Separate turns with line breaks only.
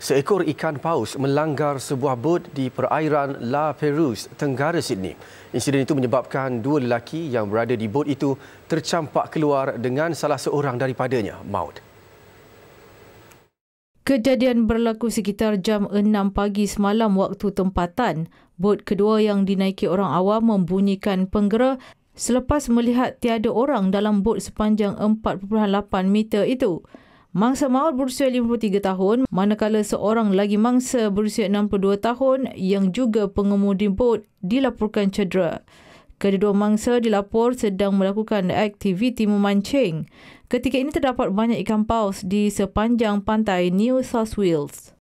Seekor ikan paus melanggar sebuah bot di perairan La Perouse, Tenggara Sydney. Insiden itu menyebabkan dua lelaki yang berada di bot itu tercampak keluar dengan salah seorang daripadanya, maut.
Kejadian berlaku sekitar jam 6 pagi semalam waktu tempatan. Bot kedua yang dinaiki orang awam membunyikan penggera selepas melihat tiada orang dalam bot sepanjang 4.8 meter itu. Mangsa maut berusia 53 tahun, manakala seorang lagi mangsa berusia 62 tahun yang juga pengemudi bot dilaporkan cedera. Kedua-dua mangsa dilapor sedang melakukan aktiviti memancing. Ketika ini terdapat banyak ikan paus di sepanjang pantai New South Wales.